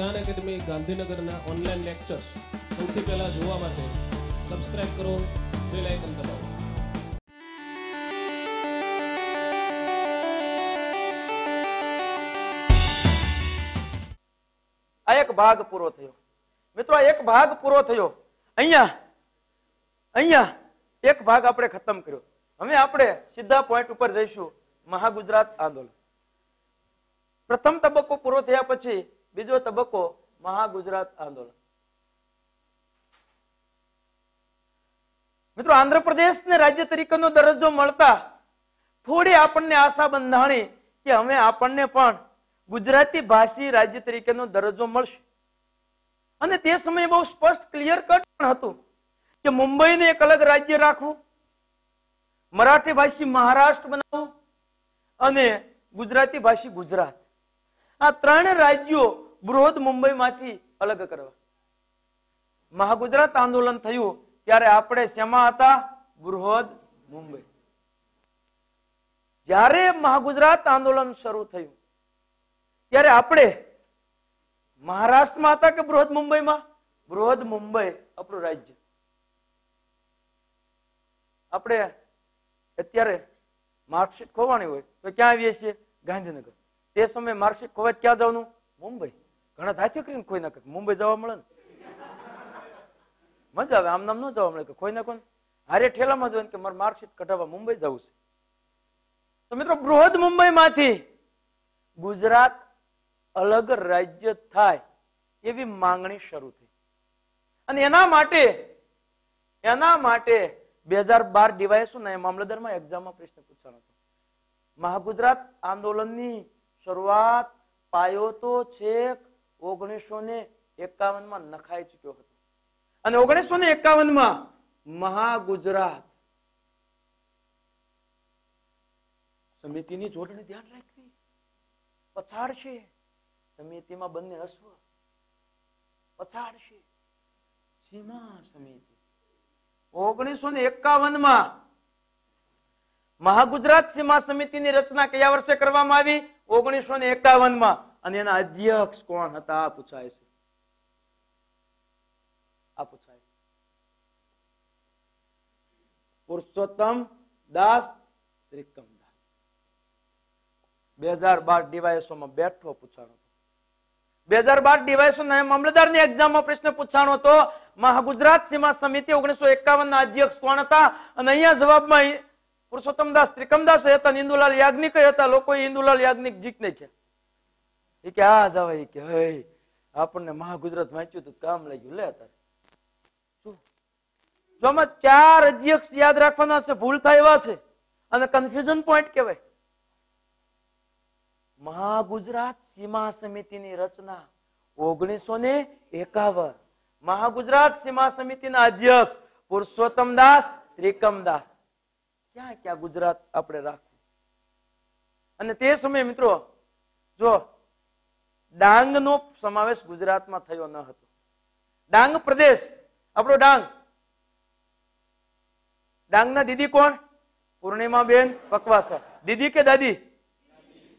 જ્ઞાન એકેડમી ગાંધીનગરના online lectures સૌથી પહેલાં જોવા માટે સબસ્ક્રાઇબ કરો બેલ આઇકન દબાવો આ એક ભાગ પૂરો થયો મિત્રો આ એક ભાગ પૂરો થયો અહીંયા અહીંયા એક ભાગ આપણે ખતમ કર્યો હવે આપણે સીધા પોઈન્ટ ઉપર જઈશું મહાગુજરાત આંદોલન પ્રથમ તબક્કો પૂરો થયા પછી બીજો તબક્કો મહાગુજરાત આંદોલન મિત્રો આંધ્રપ્રદેશને રાજ્ય તરીકેનો દરજ્જો મળતા થોડી આપણને આશા બંધાણી કે હવે આપણને પણ ગુજરાતી ભાષી રાજ્ય તરીકેનો દરજ્જો મળશે અને તે સમયે બહુ સ્પષ્ટ ક્લિયર કટ પણ હતું કે મુંબઈને એક અલગ રાજ્ય રાખવું મરાઠી ભાષી મહારાષ્ટ્ર બનાવવું અને ગુજરાતી ભાષી ગુજરાત આ ત્રણ રાજ્યો બૃહદ મુંબઈમાંથી અલગ કરવા મહાગુજરાત આંદોલન થયું ત્યારે આપણે શેમાં હતા બૃહદ મુંબઈ જ્યારે મહાગુજરાત આંદોલન શરૂ થયું ત્યારે આપણે મહારાષ્ટ્રમાં હતા કે બૃહદ મુંબઈમાં બૃહદ મુંબઈ આપણું રાજ્ય આપણે અત્યારે માર્કશીટ ખોવાની હોય તો ક્યાં આવીએ છીએ ગાંધીનગર તે સમયે માર્કશીટ ખોવાય ક્યાં જવાનું મુંબઈ ઘણા થાય કરીને કોઈ ના મુંબઈ જવા મળે ને મજા આવે આમ નામ ન જવા મળે કે કોઈ ના કોઈ હારે ઠેલામાં જવાનું કે મારે માર્કશીટ કઢાવવા મુંબઈ જવું છે તો મિત્રો બૃહદ મુંબઈમાંથી ગુજરાત અલગ રાજ્ય થાય એવી માંગણી શરૂ થઈ અને એના માટે એના માટે બે હજાર બાર ડીવાયએસ મામલતદારમાં એક્ઝામમાં પ્રશ્ન પૂછવાનો હતો મહાગુજરાત આંદોલનની શરૂઆત પાયો તો છેક ઓગણીસો ને એકાવનમાં નખાઈ ચુક્યો હતો અને ઓગણીસો ને એકાવનમાં મહાગુજરાત સમિતિની જોડણી ધ્યાન રાખવી પછાડ છે સમિતિમાં બંને અશ્વ પછાડ છે સીમા સમિતિ ઓગણીસો ને એકાવન માં મહાગુજરાત સીમા સમિતિની રચના કયા વર્ષે કરવામાં આવી ઓગણીસો ને એકાવન માં અને એના અધ્યક્ષ કોણ હતા પૂછાય છે પુરુષોત્તમ દાસ ત્રિકમ દાસ બે હજાર બાર ડીવાયસો માં બેઠો પૂછાણો બે હજાર બાર ડીવાયસો ના એક્ઝામ માં પ્રશ્ન પૂછાણો હતો ગુજરાત સીમા સમિતિ ઓગણીસો એકાવન ના અધ્યક્ષ કોણ હતા અને અહીંયા જવાબમાં પુરુષોત્તમદાસ ત્રિકમદાસ હતા ઇન્દુલાલ યાજ્ઞિક હતા લોકો ઇન્દુલાલ યાજ્ઞિક જીત નહીં એ કે આ જાવે એ કે હે આપણને મહા ગુજરાત વાંચ્યું તો કામ લાગ્યું લે તારે જો આમાં ચાર અધ્યક્ષ યાદ રાખવાના છે ભૂલ થાય એવા છે અને કન્ફ્યુઝન પોઈન્ટ કહેવાય મહા ગુજરાત સીમા સમિતિની રચના ઓગણીસો ને એકાવન મહાગુજરાત સીમા સમિતિના અધ્યક્ષ પુરુષોત્તમ દાસ ત્રિકમદાસ ક્યાં ક્યાં ગુજરાત આપણે રાખવું અને તે સમયે મિત્રો જો ડાંગનો સમાવેશ ગુજરાતમાં થયો ન હતો ડાંગ પ્રદેશ આપણો ડાંગ ડાંગના દીદી કોણ પૂર્ણિમા બેન પકવાસા દીદી કે દાદી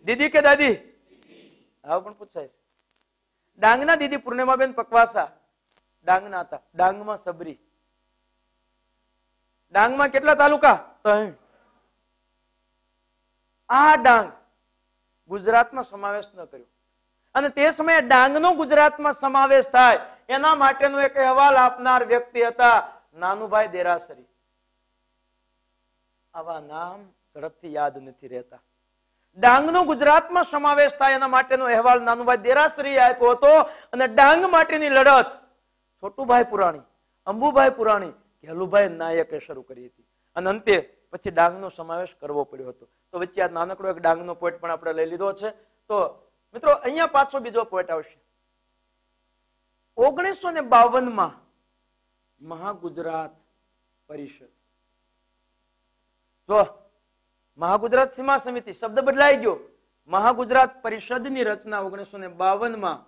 દીદી કે દાદી હા પણ પૂછાય છે ડાંગના દીદી પૂર્ણિમા બેન પકવાસા ડાંગના હતા ડાંગમાં સબરી ડાંગમાં કેટલા તાલુકા આ ડાંગ ગુજરાતમાં સમાવેશ ન કર્યો અને તે સમયે ડાંગનો ગુજરાતમાં સમાવેશ થાય એના માટેનો એક અહેવાલ આપનાર વ્યક્તિ હતા નાનુભાઈ દેરાસરી આવા નામ ઝડપથી યાદ નથી રહેતા ડાંગનો ગુજરાતમાં સમાવેશ થાય એના માટેનો અહેવાલ નાનુભાઈ દેરાસરી આપ્યો હતો અને ડાંગ માટેની લડત છોટુભાઈ પુરાણી અંબુભાઈ પુરાણી કે નાયકે શરૂ કરી હતી અને અંતે પછી ડાંગનો સમાવેશ કરવો પડ્યો હતો તો વચ્ચે આ નાનકડો એક ડાંગનો પોઈન્ટ પણ આપણે લઈ લીધો છે તો મિત્રો અહીંયા પાછો બીજો પોઈન્ટ આવશે ઓગણીસો ને બાવનમાં મહાગુજરાત પરિષદ જો મહાગુજરાત સીમા સમિતિ શબ્દ બદલાઈ ગયો મહાગુજરાત પરિષદની રચના ઓગણીસો ને બાવનમાં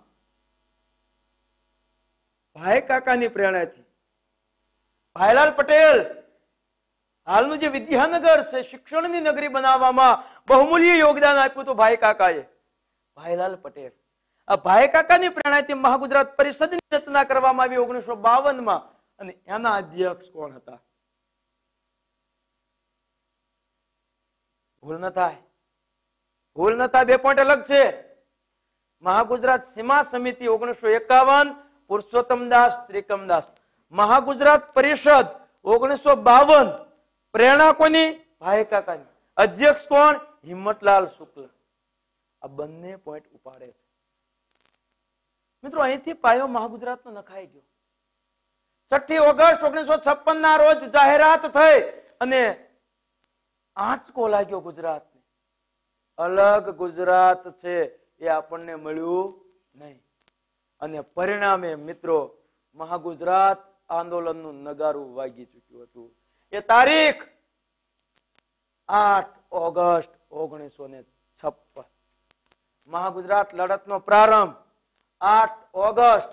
ભાઈ કાકાની પ્રેરણાથી ભાઈલાલ પટેલ હાલનું જે વિદ્યાનગર છે શિક્ષણની નગરી બનાવવામાં બહુમૂલ્ય યોગદાન આપ્યું તો ભાઈ કાકાએ ભાઈલાલ પટેલ આ ભાઈ કાકાની પ્રેરણાથી મહાગુજરાત પરિષદની રચના કરવામાં આવી ઓગણીસો બાવનમાં અને એના અધ્યક્ષ કોણ હતા ભૂલ ન થાય ભૂલ ન થાય બે પોઈન્ટ અલગ છે મહાગુજરાત સીમા સમિતિ ઓગણીસો એકાવન પુરુષોત્તમ દાસ ત્રિકમ દાસ મહાગુજરાત પરિષદ ઓગણીસો બાવન પ્રેરણા કોની ભાઈ કાકાની અધ્યક્ષ કોણ હિંમતલાલ શુક્લ આ બંને પોઈન્ટ ઉપાડે છે મિત્રો અહીંથી પાયો મહાગુજરાતનો નખાઈ ગયો છઠ્ઠી ઓગસ્ટ ઓગણીસો છપ્પન ના રોજ જાહેરાત થઈ અને આંચકો લાગ્યો ગુજરાતને અલગ ગુજરાત છે એ આપણને મળ્યું નહીં અને પરિણામે મિત્રો મહાગુજરાત આંદોલનનું નગારું વાગી ચૂક્યું હતું એ તારીખ આઠ ઓગસ્ટ ઓગણીસો ને છપ્પન મહાગુજરાત લડતનો પ્રારંભ આઠ ઓગસ્ટ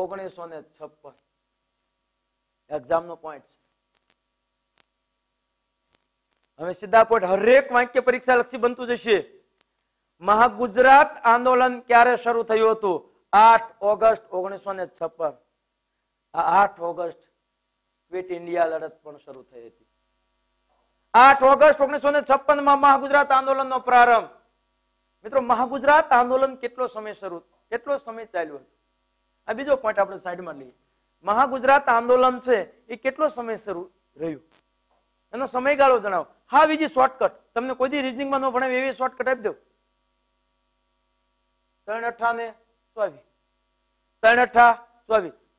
ઓગણીસો ને છપ્પન એક્ઝામનો પોઈન્ટ છે હવે સીધા પોઈન્ટ હરેક વાક્ય પરીક્ષા લક્ષી બનતું જશે મહાગુજરાત આંદોલન ક્યારે શરૂ થયું હતું આઠ ઓગસ્ટ ઓગણીસો ને છપ્પન આઠ ઓગસ્ટ ક્વિટ ઇન્ડિયા લડત પણ શરૂ થઈ હતી આઠ ઓગસ્ટ ઓગણીસો ને છપ્પન માં મહાગુજરાત આંદોલન નો પ્રારંભ મિત્રો મહાગુજરાત આંદોલન કેટલો સમય શરૂ કેટલો સમય ચાલ્યો હતો આ બીજો પોઈન્ટ આપણે સાઈડમાં લઈએ મહાગુજરાત આંદોલન છે એ કેટલો સમય શરૂ રહ્યું એનો સમયગાળો જણાવો હા બીજી શોર્ટકટ તમને કોઈ રીઝનિંગમાં ન ભણાવે એવી શોર્ટકટ આપી દો ત્રણ અઠા ને ચોવીસ ત્રણ અઠા ચોવીસ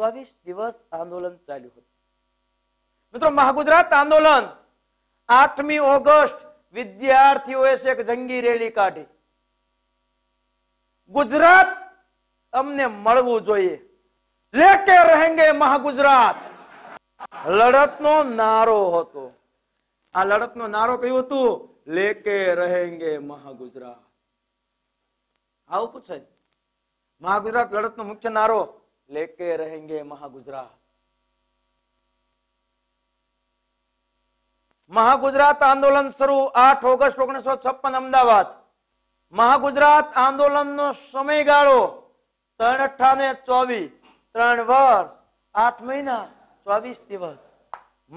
ચોવીસ દિવસ આંદોલન ચાલ્યું હતું મિત્રો મહાગુજરાત આંદોલન આઠમી ઓગસ્ટ વિદ્યાર્થીઓએ એક જંગી રેલી કાઢી ગુજરાત અમને મળવું જોઈએ લેકે રહેંગે મહાગુજરાત લડતનો નારો હતો આ લડતનો નારો કયું હતું લેકે રહેંગે મહાગુજરાત આવું પૂછાય મહાગુજરાત લડતનો મુખ્ય નારો लेके रहेंगे महागुजरात મહાગુજરાત આંદોલન શરૂ આઠ ઓગસ્ટ ઓગણીસો છપ્પન અમદાવાદ મહાગુજરાત આંદોલનનો સમયગાળો ત્રણ અઠા ચોવીસ ત્રણ વર્ષ આઠ મહિના ચોવીસ દિવસ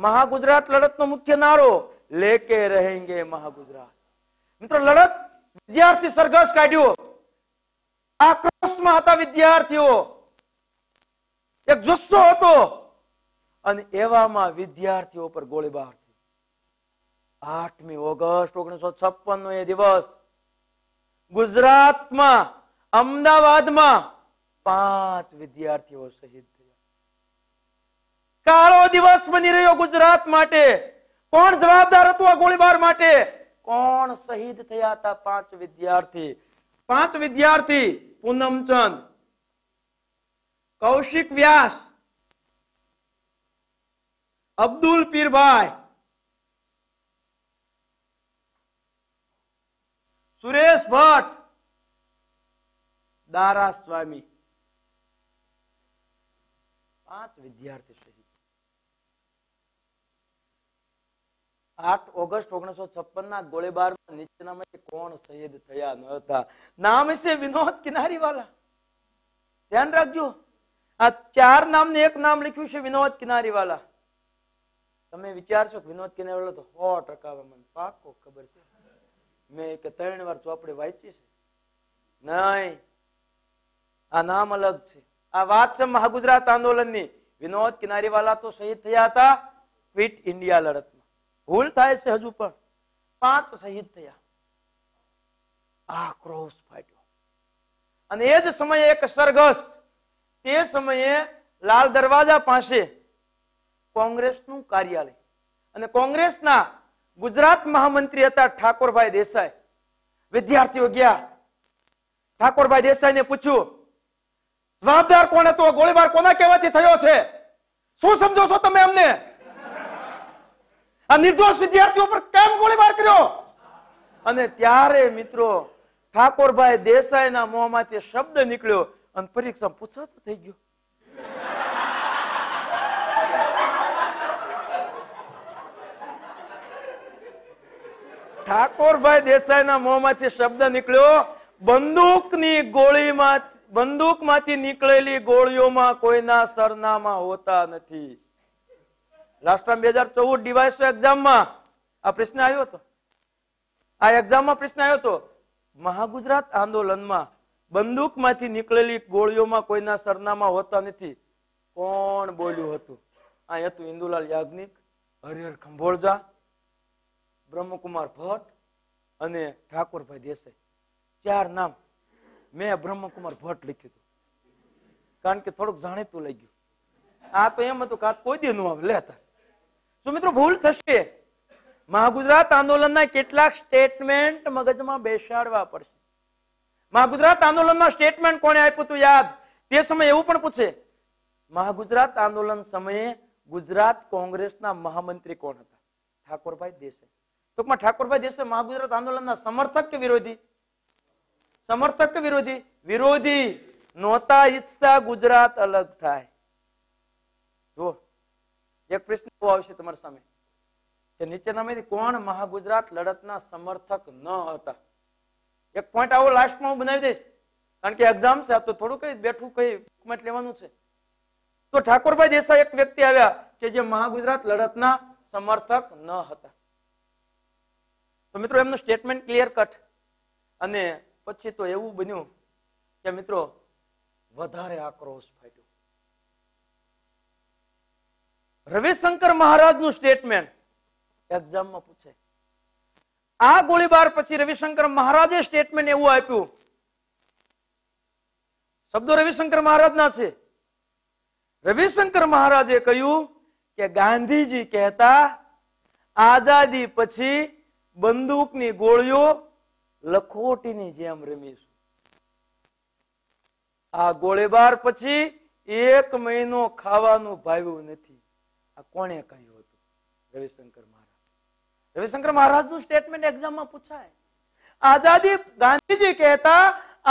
મહાગુજરાત લડતનો મુખ્ય નારો લેકે રહેંગે મહાગુજરાત મિત્રો લડત વિદ્યાર્થી સરઘસ કાઢ્યો આક્રોશમાં હતા વિદ્યાર્થીઓ એક જુસ્સો હતો અને એવામાં વિદ્યાર્થીઓ પર ગોળીબાર આઠમી ઓગસ્ટ ઓગણીસો છપ્પન નો એ દિવસ ગુજરાતમાં અમદાવાદમાં પાંચ વિદ્યાર્થીઓ શહીદ થયા કાળો દિવસ બની રહ્યો ગુજરાત માટે કોણ જવાબદાર હતું આ ગોળીબાર માટે કોણ શહીદ થયા હતા પાંચ વિદ્યાર્થી પાંચ વિદ્યાર્થી પૂનમચંદ કૌશિક વ્યાસ અબ્દુલ પીરભાઈ સુરેશ ભટ્ટ દારા સ્વામી પાંચ વિદ્યાર્થી શહીદ આઠ ઓગસ્ટ ઓગણીસો છપ્પન ના ગોળીબાર નીચેનામાંથી કોણ શહીદ થયા ન હતા નામ છે વિનોદ કિનારી વાલા ધ્યાન રાખજો આ ચાર નામને એક નામ લખ્યું છે વિનોદ કિનારીવાલા તમે વિચારશો કે વિનોદ કિનારીવાલા તો સો ટકા પાકો ખબર છે મેં કે ત્રણ વાર ચોપડી વાંચી છે નહીં આ નામ અલગ છે આ વાત છે મહાગુજરાત આંદોલનની વિનોદ કિનારીવાલા તો શહીદ થયા હતા ક્વિટ ઇન્ડિયા લડતમાં ભૂલ થાય છે હજુ પણ પાંચ શહીદ થયા આ ક્રોસ ફાટ્યો અને એ જ સમયે એક સરઘસ તે સમયે લાલ દરવાજા પાસે કોંગ્રેસનું કાર્યાલય અને કોંગ્રેસના ગુજરાત મહામંત્રી હતા ઠાકોરભાઈ દેસાઈ વિદ્યાર્થીઓ ગયા ઠાકોરભાઈ દેસાઈને પૂછ્યું જવાબદાર કોણ હતો ગોળીબાર કોના કહેવાથી થયો છે શું સમજો છો તમે અમને આ નિર્દોષ વિદ્યાર્થીઓ પર કેમ ગોળીબાર કર્યો અને ત્યારે મિત્રો ઠાકોરભાઈ દેસાઈના મોંમાંથી શબ્દ નીકળ્યો અને પરીક્ષામાં પૂછાતું થઈ ગયું ઠાકોરભાઈ દેસાઈના મોંમાંથી શબ્દ નીકળ્યો બંદૂકની ગોળીમાં બંદૂકમાંથી નીકળેલી ગોળીઓમાં કોઈના સરનામા હોતા નથી લાસ્ટ ટાઈમ બે હજાર ચૌદ ડિવાઇસો એક્ઝામમાં આ પ્રશ્ન આવ્યો હતો આ એક્ઝામમાં પ્રશ્ન આવ્યો હતો મહાગુજરાત આંદોલનમાં માંથી નીકળેલી ગોળીઓમાં કોઈના સરનામા હોતા નથી કોણ બોલ્યું હતું અહીં હતું ઇન્દુલાલ યાજ્ઞિક હરિહર ખંભોળજા બ્રહ્મકુમાર ભટ્ટ અને ઠાકોરભાઈ દેસાઈ ચાર નામ મેં બ્રહ્મકુમાર ભટ્ટ લખ્યું હતું કારણ કે થોડુંક જાણીતું લાગ્યું આ તો એમ હતું કે આ કોઈ દી આવે લેતા શું મિત્રો ભૂલ થશે મહાગુજરાત આંદોલનના કેટલાક સ્ટેટમેન્ટ મગજમાં બેસાડવા પડશે મહાગુજરાત આંદોલનમાં સ્ટેટમેન્ટ કોણે આપ્યું હતું યાદ તે સમયે એવું પણ પૂછે મહાગુજરાત આંદોલન સમયે ગુજરાત કોંગ્રેસના મહામંત્રી કોણ હતા ઠાકોરભાઈ દેસાઈ ટૂંકમાં ઠાકોરભાઈ દેસાઈ મહાગુજરાત આંદોલનના સમર્થક કે વિરોધી સમર્થક કે વિરોધી વિરોધી નહોતા ઈચ્છતા ગુજરાત અલગ થાય જો એક પ્રશ્ન એવો આવશે તમારી સામે કે નીચેનામાંથી કોણ મહાગુજરાત લડતના સમર્થક ન હતા એક પોઈન્ટ આવો લાસ્ટમાં હું બનાવી દઈશ કારણ કે એક્ઝામ છે તો થોડું કઈ બેઠું કઈ ડોક્યુમેન્ટ લેવાનું છે તો ઠાકોરભાઈ દેસાઈ એક વ્યક્તિ આવ્યા કે જે મહાગુજરાત લડતના સમર્થક ન હતા તો મિત્રો એમનું સ્ટેટમેન્ટ ક્લિયર કટ અને પછી તો એવું બન્યું કે મિત્રો વધારે આક્રોશ ફાટ્યો રવિશંકર મહારાજનું સ્ટેટમેન્ટ એક્ઝામમાં પૂછે આ ગોળીબાર પછી રવિશંકર મહારાજે સ્ટેટમેન્ટ એવું આપ્યું શબ્દો રવિશંકર મહારાજના છે રવિશંકર મહારાજે કહ્યું કે ગાંધીજી કહેતા આઝાદી પછી બંદૂકની ગોળીઓ લખોટીની જેમ રમીશું આ ગોળીબાર પછી એક મહિનો ખાવાનું ભાવ્યું નથી આ કોણે કહ્યું હતું રવિશંકર મહારાજ રવિશંકર મહારાજ નું સ્ટેટમેન્ટ એક્ઝામમાં પૂછાય આઝાદી ગાંધીજી કહેતા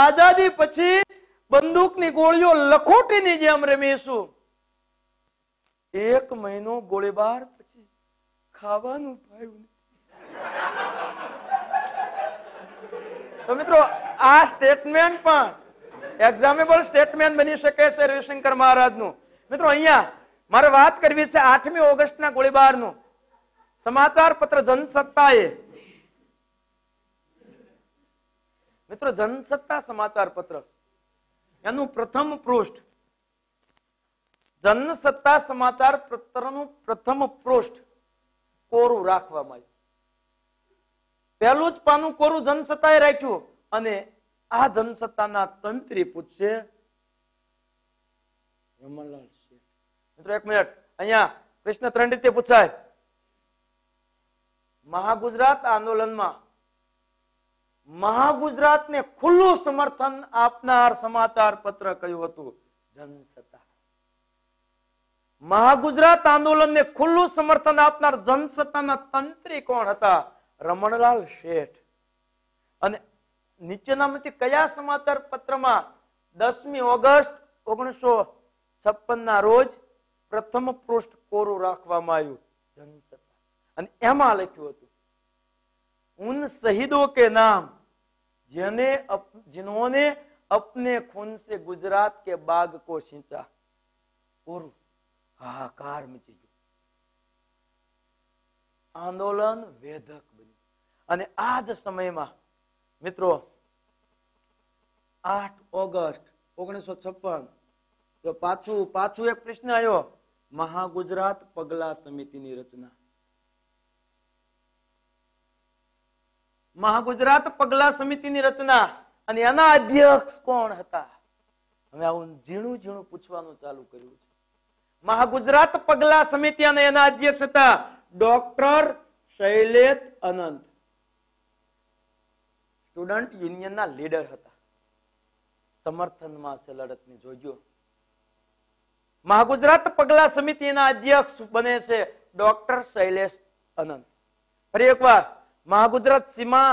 આઝાદી પછી બંદૂકની ગોળીઓ લખોટીની જેમ રમીશું એક મહિનો ગોળીબાર પછી ખાવાનું ભાવ્યું તો મિત્રો આ સ્ટેટમેન્ટ પણ એક્ઝામેબલ સ્ટેટમેન્ટ બની શકે છે રવિશંકર મહારાજ નું મિત્રો અહીંયા મારે વાત કરવી છે આઠમી ઓગસ્ટના ગોળીબારનું સમાચાર પત્ર જનસત્તાએ મિત્રો જનસત્તા સમાચાર પત્ર એનું પ્રથમ પૃષ્ઠ જનસત્તા સમાચાર પત્રનું પ્રથમ પૃષ્ઠ કોરું રાખવામાં આવ્યું પહેલું જ પાનું કોરું જનસત્તાએ રાખ્યું અને આ જનસત્તાના તંત્રી પૂછશે મિત્રો એક મિનિટ અહીંયા કૃષ્ણ ત્રણ રીતે પૂછાય મહાગુજરાત આંદોલનમાં મહાગુજરાતને ખુલ્લું સમર્થન આપનાર સમાચાર પત્ર કયું હતું જનસત્તા મહાગુજરાત આંદોલનને ખુલ્લું સમર્થન આપનાર જનસત્તાના તંત્રી કોણ હતા રમણલાલ શેઠ અને નીચેનામાંથી કયા સમાચાર પત્રમાં દસમી ઓગસ્ટ ઓગણીસો છપ્પન ના રોજ પ્રથમ પૃષ્ઠ કોરું રાખવામાં આવ્યું જનસત્તા અને એમાં લખ્યું હતું ઉન શહીદો કે નામ જેને જિન્હોને अपने खून से गुजरात के बाग को सिंचा और हाहाकार मची ગયો આંદોલન વેધક બન્યું અને આ જ સમયમાં મિત્રો આઠ ઓગસ્ટ ઓગણીસો છપ્પન પાછું પાછું એક પ્રશ્ન આવ્યો મહાગુજરાત પગલા સમિતિની રચના મહાગુજરાત પગલા સમિતિની રચના અને એના અધ્યક્ષ કોણ હતા હવે આવું ઝીણું ઝીણું પૂછવાનું ચાલુ કર્યું છે મહાગુજરાત પગલા સમિતિ અને એના અધ્યક્ષ હતા ડોક્ટર શૈલેષ અનંત સ્ટુડન્ટ યુનિયનના લીડર હતા સમર્થનમાં છે લડતની જોજો મહાગુજરાત પગલા સમિતિના અધ્યક્ષ બને છે ડોક્ટર શૈલેષ અનંત ફરી એકવાર મહાગુજરાત સીમા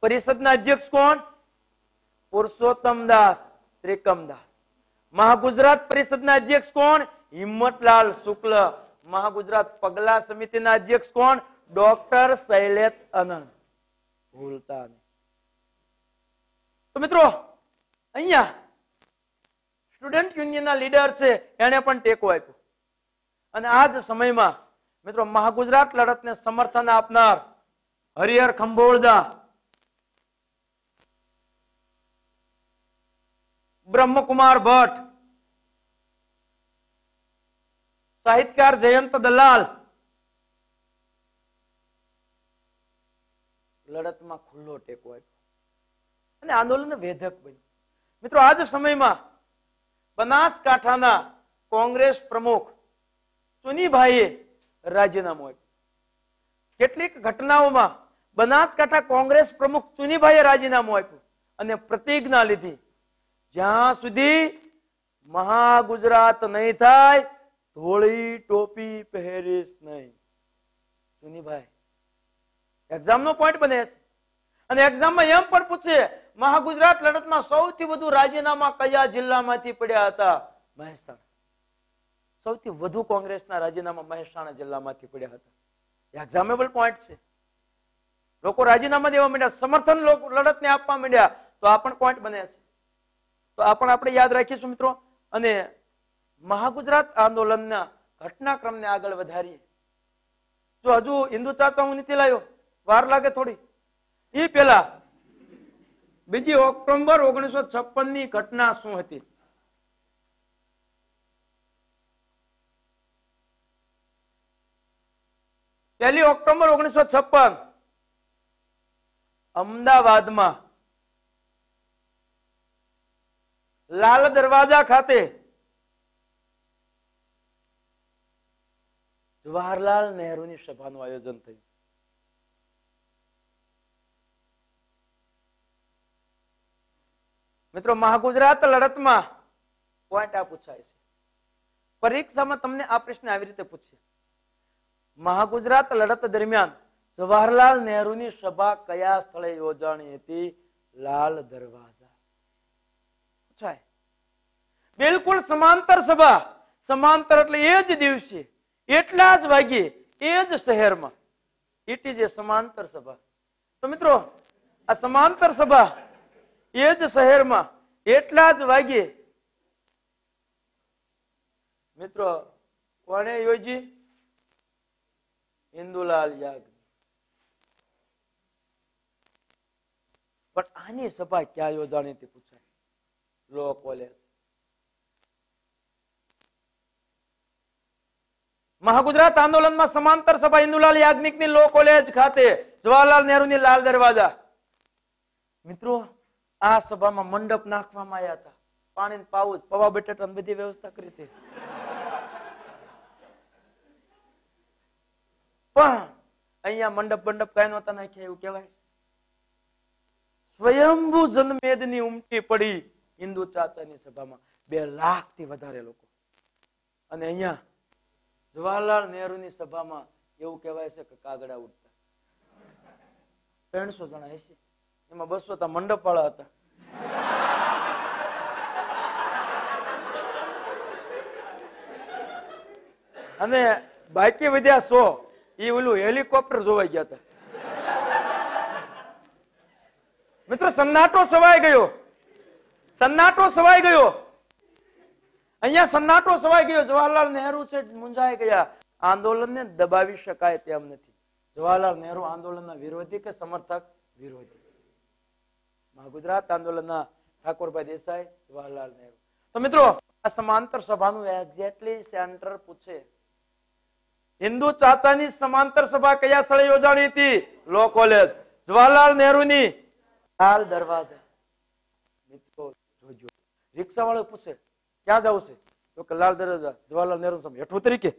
પરિષદના અધ્યક્ષ કોણ પુરુષોત્તમ દાસ ત્રિકમદાસ મહાગુજરાત પરિષદના અધ્યક્ષ કોણ હિંમતલાલ શુક્લ મહાગુજરાત પગલા સમિતિના અધ્યક્ષ કોણ ડોક્ટર શૈલેત અનંત ભૂલતા તો મિત્રો અહીંયા સ્ટુડન્ટ યુનિયનના લીડર છે એને પણ ટેકો આપ્યો અને આ જ સમયમાં મિત્રો મહાગુજરાત લડતને સમર્થન આપનાર હરિહર ખંભોળજા બ્રહ્મકુમાર ભટ્ટ સાહિત્યકાર જયંત દલાલ લડતમાં ખુલ્લો ટેકો આપ્યો અને આંદોલન વેધક બન્યું મિત્રો આજ સમયમાં બનાસકાંઠાના કોંગ્રેસ પ્રમુખ ચુનીભાઈએ રાજીનામું આપ્યું કેટલીક ઘટનાઓમાં બનાસકાંઠા કોંગ્રેસ પ્રમુખ ચુનીભાઈએ રાજીનામું આપ્યું અને પ્રતિજ્ઞા લીધી જ્યાં સુધી મહાગુજરાત નહીં થાય ધોળી ટોપી પહેરીશ નહીં ચુનીભાઈ એક્ઝામનો પોઈન્ટ બને છે અને એક્ઝામમાં એમ પણ પૂછે મહાગુજરાત લડતમાં સૌથી વધુ રાજીનામા કયા જિલ્લામાંથી પડ્યા હતા મહેસાણા સૌથી વધુ કોંગ્રેસના રાજીનામા મહેસાણા જિલ્લામાંથી પડ્યા હતા એક્ઝામેબલ પોઈન્ટ છે લોકો રાજીનામા દેવા માંડ્યા સમર્થન લડતને આપવા માંડ્યા તો આ પણ પોઈન્ટ બન્યા છે તો આ પણ આપણે યાદ રાખીશું મિત્રો અને મહાગુજરાત આંદોલનના ઘટનાક્રમને આગળ વધારીએ જો હજુ હિન્દુ ચાચા હું નથી લાવ્યો વાર લાગે થોડી એ પેલા બીજી ઓક્ટોમ્બર ઓગણીસો ની ઘટના શું હતી પહેલી ઓક્ટોબર ઓગણીસો છપ્પન અમદાવાદમાં લાલ દરવાજા ખાતે જવાહરલાલ નેહરુ નહેરુની સભાનું આયોજન થયું મિત્રો મહાગુજરાત લડતમાં પોઈન્ટ આ પૂછાય છે પરીક્ષામાં તમને આ પ્રશ્ન આવી રીતે પૂછશે મહાગુજરાત લડત દરમિયાન જવાહરલાલ નેહરુની સભા કયા સ્થળે યોજાણી હતી લાલ દરવાજા બિલકુલ સમાંતર સભા સમાંતર એટલે એ જ દિવસે એટલા જ વાગ્યે એ જ શહેરમાં ઇટ ઇઝ એ સમાંતર સભા તો મિત્રો આ સમાંતર સભા એ જ શહેરમાં એટલા જ વાગ્યે મિત્રો કોણે યોજી ઇન્દુલાલ યાગ પણ આની સભા ક્યાં યોજાણી હતી પૂછાય લો મહાગુજરાત આંદોલનમાં સમાંતર સભા ઇન્દુલાલ ની લો કોલેજ ખાતે જવાહરલાલ નેહરુ ની લાલ દરવાજા મિત્રો આ સભામાં મંડપ નાખવામાં આવ્યા હતા પાણી પાઉસ પવા બટેટા બધી વ્યવસ્થા કરી હતી પણ અહીંયા મંડપ મંડપ કાંઈ નતા નાખ્યા એવું કહેવાય સ્વયંભુ જનમેદની ઉમટી પડી હિન્દુ ચાચાની સભામાં બે લાખ થી વધારે લોકો અને અહીંયા જવાહરલાલ નેહરુ ની સભામાં એવું કહેવાય છે કે કાગડા ઉડતા ત્રણસો જણા એસી એમાં બસો તા મંડપ વાળા હતા અને બાકી વધ્યા સો એ ઓલું હેલિકોપ્ટર જોવાઈ ગયા હતા મિત્રો સન્નાટો સવાઈ ગયો સન્નાટો સવાઈ ગયો અહીંયા સન્નાટો સવાઈ ગયો જવાહરલાલ નહેરુ છે મુંજાઈ ગયા આંદોલનને દબાવી શકાય તેમ નથી જવાહરલાલ નહેરુ આંદોલનના વિરોધી કે સમર્થક વિરોધી ગુજરાત આંદોલનના ઠાકોરભાઈ દેસાઈ જવાહરલાલ નહેરુ તો મિત્રો આ સમાંતર સભાનું એક્ઝેક્ટલી સેન્ટર પૂછે હિન્દુ ચાચાની સમાંતર સભા કયા સ્થળે યોજાણી હતી લો કોલેજ જવાહરલાલ નહેરુની લાલ દરવાજા મિત્રો જોજો રિક્ષા વાળો પૂછે ક્યાં જવું છે તો કે લાલ દરવાજા જવાહરલાલ નહેરુ સમય હેઠું તરીકે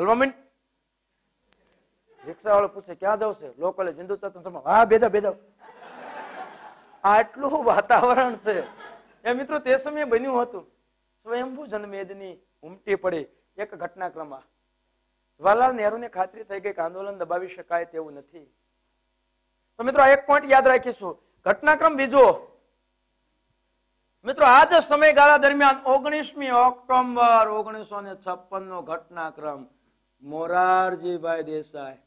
હલવા મિન રિક્ષા વાળો પૂછે ક્યાં જવું છે લો કોલેજ હિન્દુ ચાચાની સભા હા બેજા બેજા આટલું વાતાવરણ છે એ મિત્રો તે સમયે બન્યું હતું સ્વયંભુ જન્મેદની ઉમટી પડી એક ઘટનાક્રમમાં જવાહરલાલ નહેરુને ખાતરી થઈ ગઈ કે આંદોલન દબાવી શકાય તેવું નથી તો મિત્રો એક પોઈન્ટ યાદ રાખીશું ઘટનાક્રમ બીજો મિત્રો આ જ સમયગાળા દરમિયાન ઓગણીસમી ઓક્ટોમ્બર ઓગણીસો ને છપ્પન નો ઘટનાક્રમ મોરારજીભાઈ દેસાઈ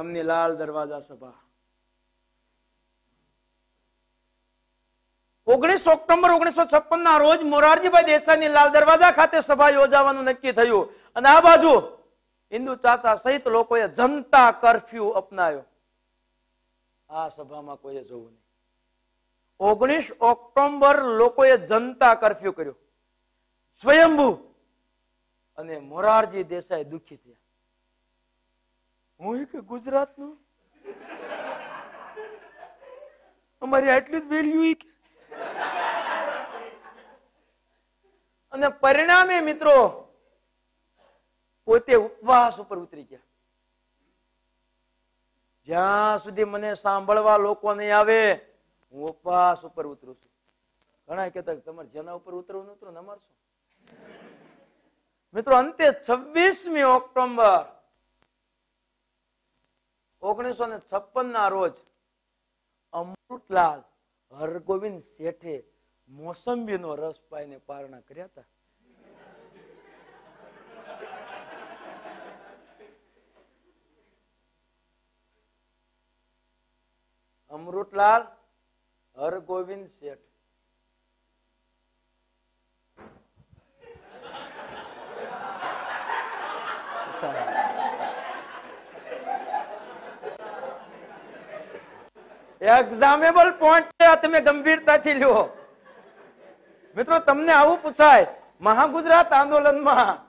એમની લાલ દરવાજા સભા ઓગણીસ ઓક્ટોબર ઓગણીસો છપ્પન ના રોજ મોરારજીભાઈ દેસાઈની લાલ દરવાજા ખાતે સભા યોજાવાનું નક્કી થયું અને આ બાજુ હિન્દુ ચાચા સહિત લોકોએ જનતા કરફ્યુ અપનાવ્યો આ સભામાં કોઈએ જોવું નહીં ઓગણીસ ઓક્ટોબર લોકોએ જનતા કરફ્યુ કર્યો સ્વયંભુ અને મોરારજી દેસાઈ દુખી થયા હું કે ગુજરાતનું અમારી આટલી જ વેલ્યુ કે અને પરિણામે મિત્રો પોતે ઉપવાસ ઉપર ઉતરી ગયા જ્યાં સુધી મને સાંભળવા લોકો નહીં આવે હું ઉપવાસ ઉપર ઉતરું છું ઘણા કહેતા તમારે જેના ઉપર ઉતરવું ઉતરું ને અમારશું મિત્રો અંતે છવ્વીસમી ઓક્ટોબર ઓગણીસો ને છપ્પન ના રોજ અમૃતલાલ હરગોવિંદ શેઠે મોસંબીનો રસ પાઈને પારણા કર્યા હતા અમૃતલાલ હરગોવિંદ શેઠ અચ્છા એક્ઝામેબલ પોઈન્ટ છે આ તમે ગંભીરતાથી લ્યો મિત્રો તમને આવું પૂછાય મહાગુજરાત આંદોલનમાં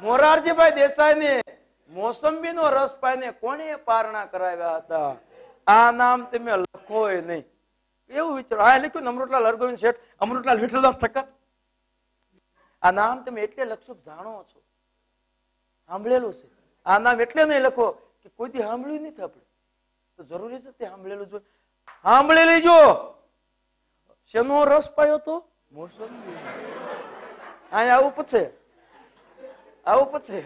મોરારજીભાઈ દેસાઈને મોસંબીનો રસ પાઈને કોણે પારણા કરાવ્યા હતા આ નામ તમે લખો નહીં એવું વિચારો આ લખ્યું અમૃતલાલ હરગોવિંદ શેઠ અમૃતલાલ વિઠ્ઠલદાસ ઠક્કર આ નામ તમે એટલે લખશો જાણો છો સાંભળેલું છે આ નામ એટલે નહીં લખો કે કોઈથી સાંભળ્યું નથી આપણે તો જરૂરી છે તે સાંભળેલું જોઈએ સાંભળી લેજો શેનો રસ પાયો તો મોસંબી આવું પૂછે આવું પૂછે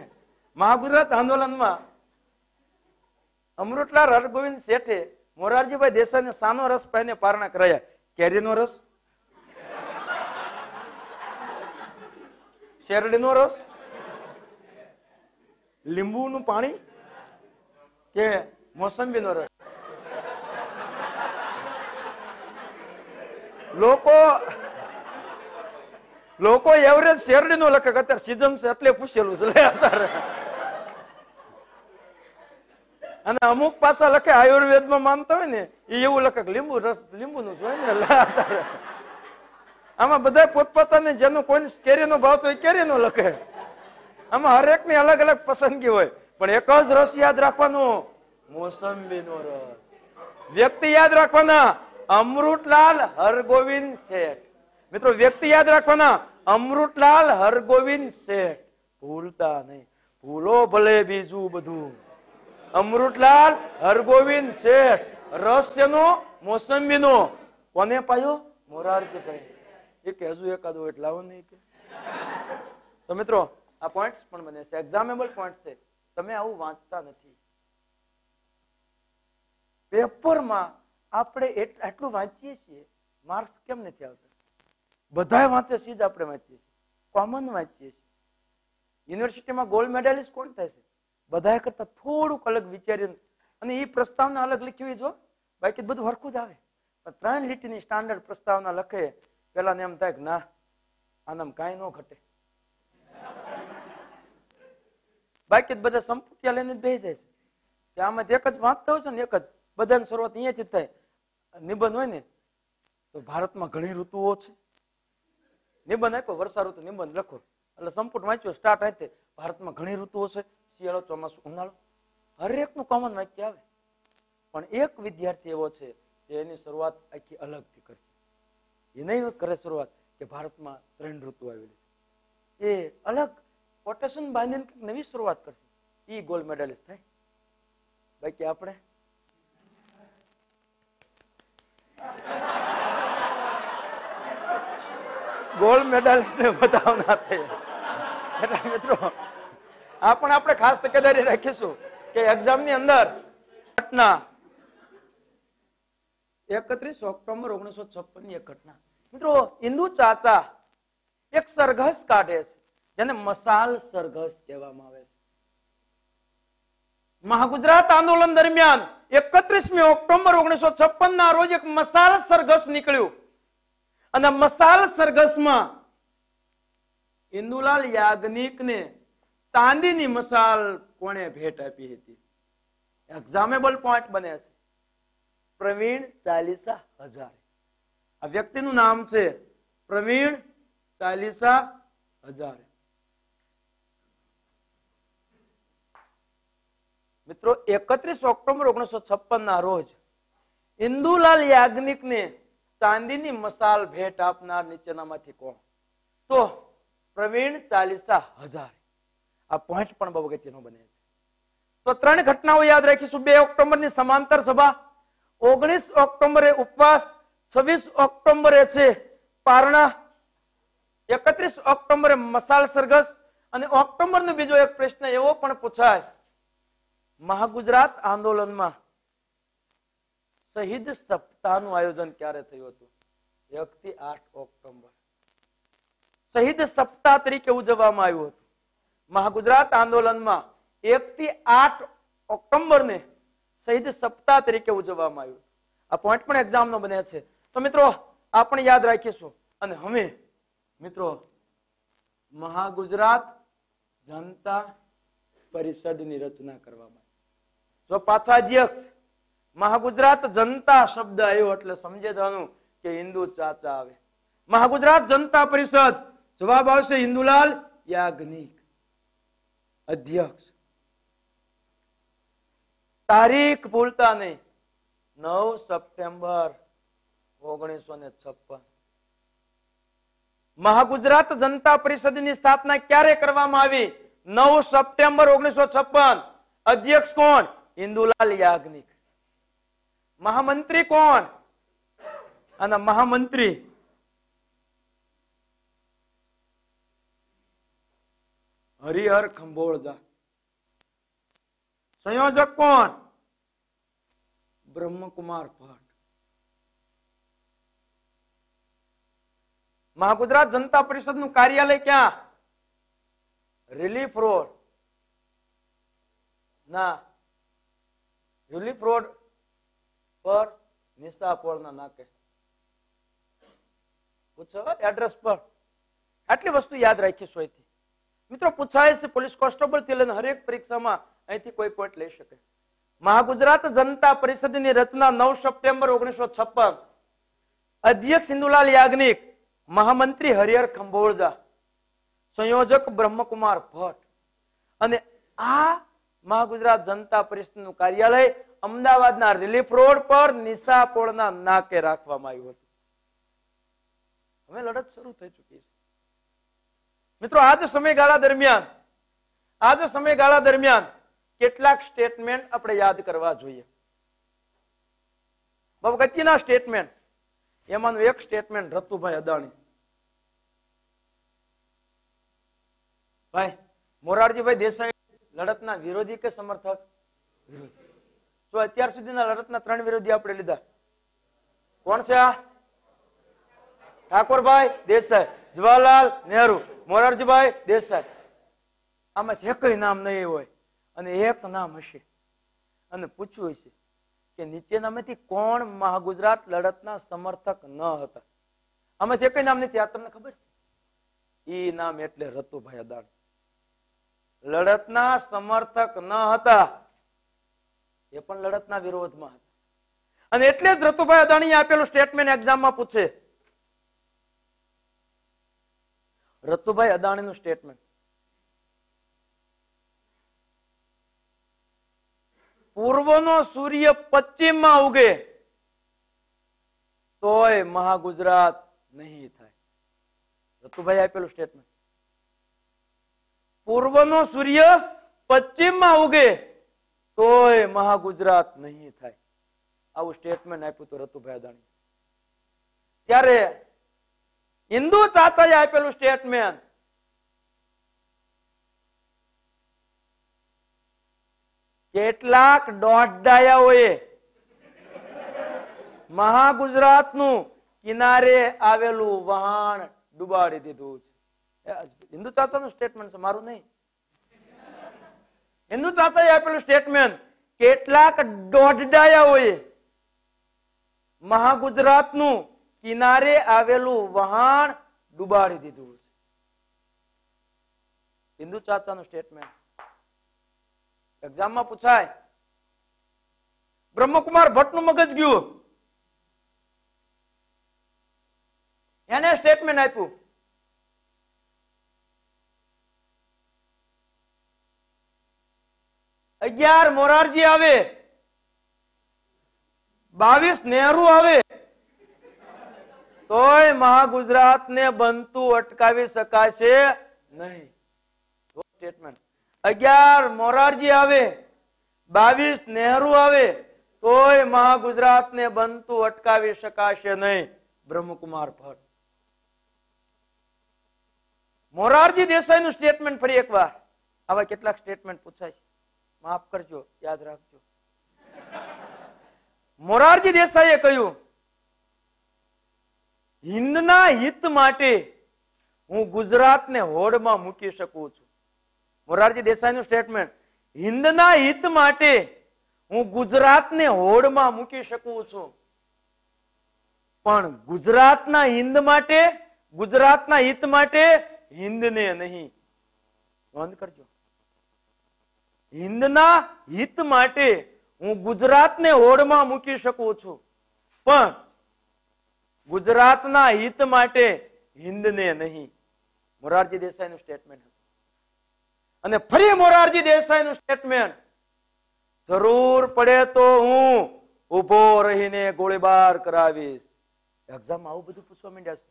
મહાગુજરાત આંદોલનમાં અમૃતલાલ હરગોવિંદ શેઠે મોરારજીભાઈ દેસાઈને સાનો રસ પાઈને પારણા કરાયા કેરીનો રસ શેરડીનો રસ લીંબુનું પાણી કે મોસંબીનો રસ લોકો લોકો એવરેજ શેરડી નું લખક અત્યારે સીઝન છે એટલે પૂછેલું છે અત્યારે અને અમુક પાછા લખે આયુર્વેદમાં માનતા હોય ને એ એવું લખક લીંબુ રસ લીંબુનું જ હોય ને આમાં બધા પોતપોતાની જેનું કોઈ કેરીનો ભાવ તો એ કેરી નો લખે આમાં હરેકની અલગ અલગ પસંદગી હોય પણ એક જ રસ યાદ રાખવાનો મોસંબીનો રસ વ્યક્તિ યાદ રાખવાના અમૃતલાલ હરગોવિંદ શેઠ મિત્રો વ્યક્તિ યાદ રાખવાના અમૃતલાલ હરગોવિંદ શેઠ ભૂલતા નહીં ભૂલો ભલે બીજું બધું અમૃતલાલ હરગોવિંદ શેઠ રહસ્યનો એનો મોસંબીનો કોને પાયો મોરારજી ભાઈ એ હજુ એકાદો એટલે આવો નહીં કે તો મિત્રો આ પોઈન્ટ્સ પણ બને છે એક્ઝામેબલ પોઈન્ટ છે તમે આવું વાંચતા નથી પેપરમાં આપણે એટલું વાંચીએ છીએ માર્ક્સ કેમ નથી આવતા બધા વાંચે છે આપણે વાંચીએ છીએ કોમન વાંચીએ છીએ યુનિવર્સિટીમાં ગોલ્ડ મેડલિસ્ટ કોણ થશે બધા કરતા થોડુંક અલગ વિચારીને અને એ પ્રસ્તાવના અલગ લખ્યું હોય જો બાકી બધું હરખું જ આવે પણ ત્રણ લીટીની સ્ટાન્ડર્ડ પ્રસ્તાવના લખે પેલા ને એમ થાય કે ના આનામ કાંઈ ન ઘટે બાકી બધા સંપૂર્ણ લઈને બેસી જાય છે કે આમાં એક જ વાંચતા હોય છે ને એક જ બધાની શરૂઆત અહીંયાથી થાય નિબંધ હોય ને તો ભારતમાં ઘણી ઋતુઓ છે નિબંધ આપ્યો વર્ષાઋતુ નિબંધ લખો એટલે સંપૂર્ણ વાંચ્યો સ્ટાર્ટ હાથે ભારતમાં ઘણી ઋતુઓ છે શિયાળો ચોમાસું ઉનાળો હરેકનું કોમન વાક્ય આવે પણ એક વિદ્યાર્થી એવો છે જે એની શરૂઆત આખી અલગથી કરશે એ નહીં કરે શરૂઆત કે ભારતમાં ત્રણ ઋતુ આવેલી છે એ અલગ કોટેશન બાંધીને નવી શરૂઆત કરશે એ ગોલ્ડ મેડલિસ્ટ થાય બાકી આપણે ગોલ્ડ મેડલ્સને બતાવના થયા મિત્રો આ પણ આપણે ખાસ તકેદારી રાખીશું કે એક્ઝામની અંદર ઘટના એકત્રીસ ઓક્ટોબર ઓગણીસો છપ્પન ની એક ઘટના મિત્રો હિન્દુ ચાચા એક સરઘસ કાઢે છે જેને મસાલ સરઘસ કહેવામાં આવે છે મહાગુજરાત આંદોલન દરમિયાન એકત્રીસમી ઓક્ટોબર ઓગણીસો છપ્પન ના રોજ એક મસાલ સરઘસ નીકળ્યું અને મસાલ સરઘસમાં ઇન્દુલાલ યાજ્ઞિકને ચાંદીની મસાલ કોણે ભેટ આપી હતી એક્ઝામેબલ પોઈન્ટ બને છે પ્રવીણ ચાલીસા હજાર આ વ્યક્તિનું નામ છે પ્રવીણ ચાલીસા હજાર મિત્રો એકત્રીસ ઓક્ટોબર ઓગણીસો છપ્પન ના રોજ ઇન્દુલાલ ને ચાંદીની મસાલ ભેટ આપનાર નીચેનામાંથી કોણ તો પ્રવીણ ચાલીસા હજાર આ પોઈન્ટ પણ બહુ અગત્યનો બને છે તો ત્રણ ઘટનાઓ યાદ રાખીશું બે ઓક્ટોબર ની સમાંતર સભા ઓગણીસ ઓક્ટોબરે ઉપવાસ છવ્વીસ ઓક્ટોબરે છે પારણા એકત્રીસ ઓક્ટોબરે મસાલ સરઘસ અને નો બીજો એક પ્રશ્ન એવો પણ પૂછાય મહાગુજરાત આંદોલનમાં શહીદ સપ્તાહનું આયોજન ક્યારે થયું હતું એક થી આઠ ઓક્ટોમ્બર શહીદ સપ્તાહ તરીકે ઉજવવામાં આવ્યું હતું મહાગુજરાત આંદોલનમાં એક થી આઠ ઓક્ટોમ્બર ને શહીદ સપ્તાહ તરીકે ઉજવવામાં આવ્યું આ પોઈન્ટ પણ એક્ઝામ નો બને છે તો મિત્રો આપણે યાદ રાખીશું અને હવે મિત્રો મહાગુજરાત જનતા પરિષદની રચના કરવામાં જો પાછા અધ્યક્ષ મહાગુજરાત જનતા શબ્દ આવ્યો એટલે સમજે જવાનું કે હિન્દુ ચાચા આવે મહાગુજરાત જનતા પરિષદ જવાબ આવશે હિન્દુલાલ યાજ્ઞિક અધ્યક્ષ તારીખ ભૂલતા નહીં નવ સપ્ટેમ્બર ઓગણીસો ને છપ્પન મહાગુજરાત જનતા પરિષદ ની સ્થાપના ક્યારે કરવામાં આવી નવ સપ્ટેમ્બર ઓગણીસો છપ્પન અધ્યક્ષ કોણ હિન્દુલાલ યાજ્ઞિક महामंत्री कौन आना महामंत्री हरिहर खंभोड़जा संयोजक कौन ब्रह्म कुमार भट्ट મહાગુજરાત જનતા પરિષદ નું કાર્યાલય ક્યાં રિલીફ રોડ ના રિલીફ રોડ પર નિશાપોળના નાકે પૂછો એડ્રેસ પર આટલી વસ્તુ યાદ રાખીશ અહીંથી મિત્રો પૂછાય છે પોલીસ કોન્સ્ટેબલ લઈને હરેક પરીક્ષામાં અહીંથી કોઈ પોઈન્ટ લઈ શકે મહાગુજરાત જનતા પરિષદની રચના નવ સપ્ટેમ્બર ઓગણીસો છપ્પન અધ્યક્ષ ઇન્દુલાલ યાજ્ઞિક મહામંત્રી હરિહર ખંભોળજા સંયોજક બ્રહ્મકુમાર ભટ્ટ અને આ મહાગુજરાત જનતા પરિષદનું કાર્યાલય અમદાવાદના રિલીફ રોડ પર નિશાપોળના નાકે રાખવામાં આવ્યું હતું હવે લડત શરૂ થઈ ચૂકી છે મિત્રો આજ સમયગાળા દરમિયાન આજ સમયગાળા દરમિયાન કેટલાક સ્ટેટમેન્ટ આપણે યાદ કરવા જોઈએ બગતીના સ્ટેટમેન્ટ એમાંનું એક સ્ટેટમેન્ટ રતુભાઈ અદાણી ભાઈ મોરારજીભાઈ દેસાઈ લડતના વિરોધી કે સમર્થક વિરોધી તો અત્યાર સુધીના લડતના ત્રણ વિરોધી આપણે લીધા કોણ છે આ ઠાકોરભાઈ દેસાઈ જવાહરલાલ નહેરુ મોરારજીભાઈ દેસાઈ આમાંથી એક નામ નહીં હોય અને એક નામ હશે અને પૂછ્યું છે કે નીચેનામાંથી કોણ મહાગુજરાત લડતના સમર્થક ન હતા આમાંથી એક નામ નથી આ તમને ખબર છે એ નામ એટલે રતુભાઈ અદાણી લડતના સમર્થક ન હતા એ પણ લડતના વિરોધમાં હતા અને એટલે જ રતુભાઈ અદાણીએ આપેલું સ્ટેટમેન્ટ એક્ઝામમાં પૂછે રતુભાઈ અદાણીનું સ્ટેટમેન્ટ પૂર્વનો સૂર્ય પશ્ચિમમાં ઉગે તોય મહાગુજરાત નહીં થાય રતુભાઈ આપેલું સ્ટેટમેન્ટ પૂર્વનો સૂર્ય પશ્ચિમમાં ઉગે તોય મહાગુજરાત નહીં થાય આવું સ્ટેટમેન્ટ આપ્યું હતું રતુભાઈ અદાણી ત્યારે હિન્દુ ચાચાએ આપેલું સ્ટેટમેન્ટ કેટલાક દોઢ ડાયાઓએ મહાગુજરાતનું કિનારે આવેલું વહાણ ડુબાડી દીધું છે હિન્દુ ચાચા નું સ્ટેટમેન્ટ છે મારું નહીં હિન્દુ ચાચાએ આપેલું સ્ટેટમેન્ટ કેટલાક દોઢડાયાઓએ મહાગુજરાતનું કિનારે આવેલું વહાણ ડુબાડી દીધું છે હિન્દુ ચાચાનું સ્ટેટમેન્ટ એક્ઝામમાં પૂછાય બ્રહ્મકુમાર ભટ્ટનું મગજ ગયું એને સ્ટેટમેન્ટ આપ્યું અગિયાર મોરારજી આવે બાવીસ નહેરુ આવે તોય મહા ગુજરાત ને બનતું અટકાવી શકાશે નહીં અગિયાર મોરારજી આવે બાવીસ નેહરુ આવે તોય મહા ગુજરાત ને બનતું અટકાવી શકાશે નહીં બ્રહ્મકુમાર ભટ્ટ મોરારજી દેસાઈ નું સ્ટેટમેન્ટ ફરી એક વાર આવા કેટલાક સ્ટેટમેન્ટ પૂછાય છે માફ કરજો યાદ રાખજો મોરારજી દેસાઈએ કહ્યું હિન્દના હિત માટે હું ગુજરાતને હોડમાં મૂકી શકું છું મોરારજી દેસાઈનું સ્ટેટમેન્ટ હિન્દના હિત માટે હું ગુજરાતને હોડમાં મૂકી શકું છું પણ ગુજરાતના હિન્દ માટે ગુજરાતના હિત માટે હિન્દને નહીં નોંધ કરજો હિન્દના હિત માટે હું ગુજરાતને હોડમાં મૂકી શકું છું પણ ગુજરાતના હિત માટે હિન્દને નહીં મોરારજી દેસાઈનું સ્ટેટમેન્ટ અને ફરી મોરારજી દેસાઈનું સ્ટેટમેન્ટ જરૂર પડે તો હું ઉભો રહીને ગોળીબાર કરાવીશ એક્ઝામમાં આવું બધું પૂછવા માંડ્યા છે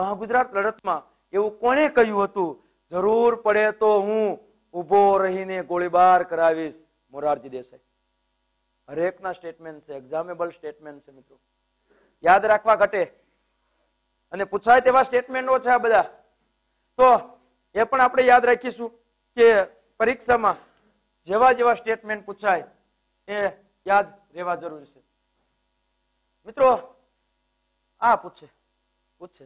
મહાગુજરાત લડતમાં એવું કોણે કહ્યું હતું જરૂર પડે તો હું ઊભો રહીને ગોળીબાર કરાવીશ મોરારજી દેસાઈ હરેકના સ્ટેટમેન્ટ છે એક્ઝામેબલ સ્ટેટમેન્ટ છે મિત્રો યાદ રાખવા ઘટે અને પૂછાય તેવા સ્ટેટમેન્ટો છે આ બધા તો એ પણ આપણે યાદ રાખીશું કે પરીક્ષામાં જેવા જેવા સ્ટેટમેન્ટ પૂછાય એ યાદ રહેવા જરૂરી છે મિત્રો આ પૂછે પૂછે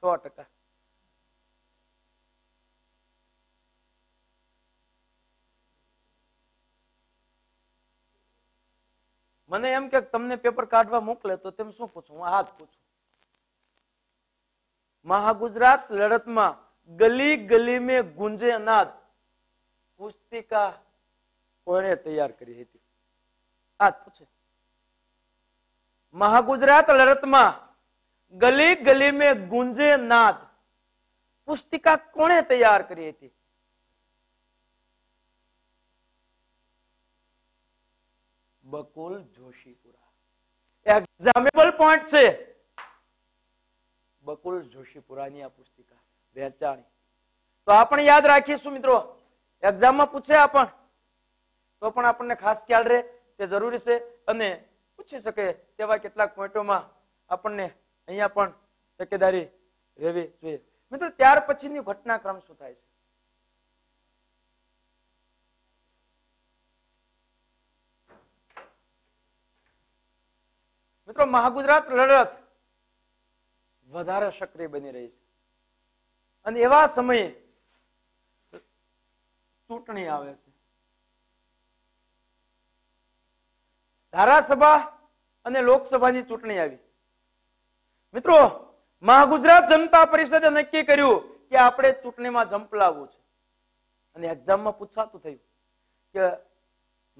સો ટકા મને એમ કે તમને પેપર કાઢવા મોકલે તો તેમ શું પૂછું હું હાથ પૂછું મહા લડતમાં ગલી ગલી મેં ગુંજે અનાદ પુસ્તિકા કોને તૈયાર કરી હતી હાથ પૂછે મહાગુજરાત લડતમાં ગલી ગલી મેં ગુંજે નાદ પુસ્તિકા કોણે તૈયાર કરી હતી બકુલ જોશીપુરા એક્ઝામેબલ પોઈન્ટ છે બકુલ જોશીપુરાની આ પુસ્તિકા વેચાણી તો આપણે યાદ રાખીશું મિત્રો એક્ઝામમાં પૂછે આપણ તો પણ આપણને ખાસ ખ્યાલ રહે તે જરૂરી છે અને પૂછી શકે તેવા કેટલાક પોઈન્ટોમાં આપણને અહીંયા પણ તકેદારી રહેવી જોઈએ મિત્રો ત્યાર પછીની ઘટનાક્રમ શું થાય છે મિત્રો મહાગુજરાત લડત વધારે સક્રિય બની રહી છે અને એવા સમયે ચૂંટણી આવે છે ધારાસભા અને લોકસભાની ચૂંટણી આવી મિત્રો મહાગુજરાત જનતા પરિષદે નક્કી કર્યું કે આપણે ચૂંટણીમાં જંપલાવવું છે અને એક્ઝામમાં પૂછાતું થયું કે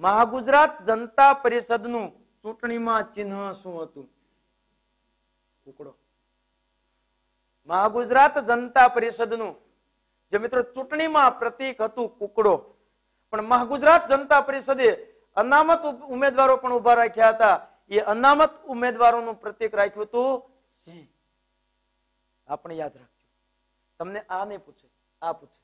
મહાગુજરાત જનતા પરિષદનું ચૂંટણીમાં ચિહ્ન શું હતું કુકડો મહાગુજરાત જનતા પરિષદનું જે મિત્રો ચૂંટણીમાં પ્રતીક હતું કુકડો પણ મહાગુજરાત જનતા પરિષદે અનામત ઉમેદવારો પણ ઉભા રાખ્યા હતા એ અનામત ઉમેદવારોનું પ્રતીક રાખ્યું હતું સિંહ આપણે યાદ રાખજો તમને આ નહીં પૂછે આ પૂછે